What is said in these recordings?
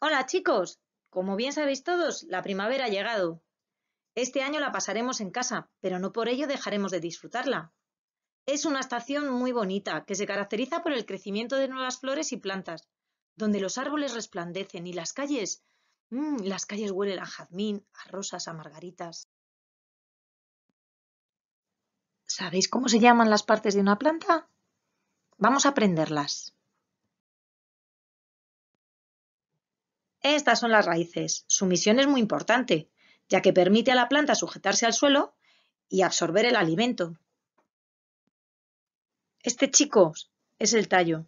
Hola chicos, como bien sabéis todos, la primavera ha llegado. Este año la pasaremos en casa, pero no por ello dejaremos de disfrutarla. Es una estación muy bonita, que se caracteriza por el crecimiento de nuevas flores y plantas, donde los árboles resplandecen y las calles... Mmm, las calles huelen a jazmín, a rosas, a margaritas. ¿Sabéis cómo se llaman las partes de una planta? Vamos a aprenderlas. Estas son las raíces. Su misión es muy importante, ya que permite a la planta sujetarse al suelo y absorber el alimento. Este, chico es el tallo.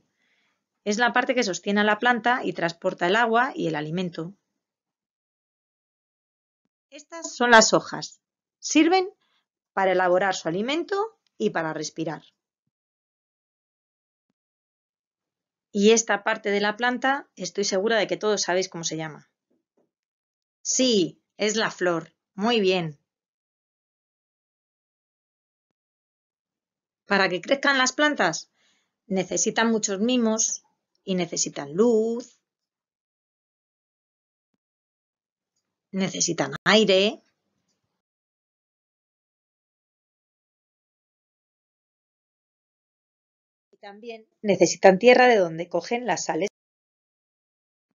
Es la parte que sostiene a la planta y transporta el agua y el alimento. Estas son las hojas. Sirven para elaborar su alimento y para respirar. Y esta parte de la planta estoy segura de que todos sabéis cómo se llama. Sí, es la flor. Muy bien. Para que crezcan las plantas necesitan muchos mimos y necesitan luz, necesitan aire, también necesitan tierra de donde cogen las sales.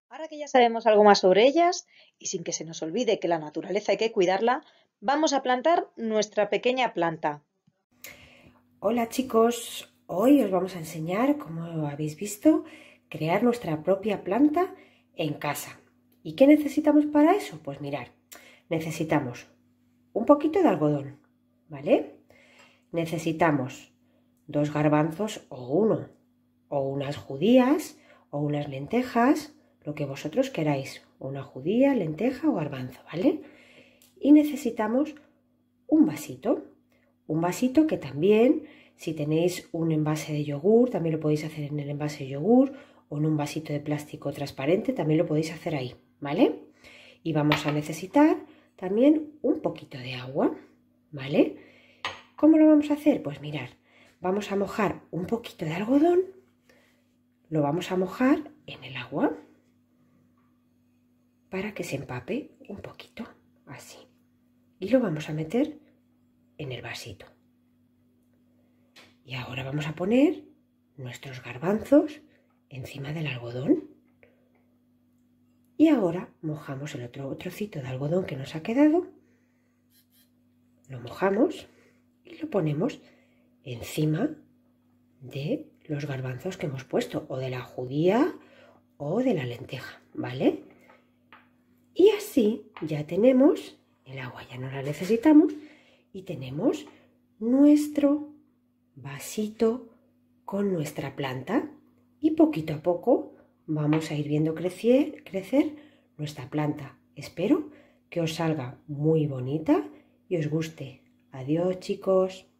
Ahora que ya sabemos algo más sobre ellas, y sin que se nos olvide que la naturaleza hay que cuidarla, vamos a plantar nuestra pequeña planta. Hola chicos, hoy os vamos a enseñar, como habéis visto, crear nuestra propia planta en casa. ¿Y qué necesitamos para eso? Pues mirar, necesitamos un poquito de algodón, ¿vale? Necesitamos dos garbanzos o uno, o unas judías o unas lentejas, lo que vosotros queráis, una judía, lenteja o garbanzo, ¿vale? Y necesitamos un vasito, un vasito que también, si tenéis un envase de yogur, también lo podéis hacer en el envase de yogur o en un vasito de plástico transparente, también lo podéis hacer ahí, ¿vale? Y vamos a necesitar también un poquito de agua, ¿vale? ¿Cómo lo vamos a hacer? Pues mirar, vamos a mojar un poquito de algodón, lo vamos a mojar en el agua para que se empape un poquito, así. Y lo vamos a meter en el vasito. Y ahora vamos a poner nuestros garbanzos encima del algodón. Y ahora mojamos el otro trocito de algodón que nos ha quedado, lo mojamos y lo ponemos encima de los garbanzos que hemos puesto, o de la judía o de la lenteja, ¿vale? Y así ya tenemos, el agua ya no la necesitamos, y tenemos nuestro vasito con nuestra planta y poquito a poco vamos a ir viendo crecer, crecer nuestra planta. Espero que os salga muy bonita y os guste. Adiós chicos.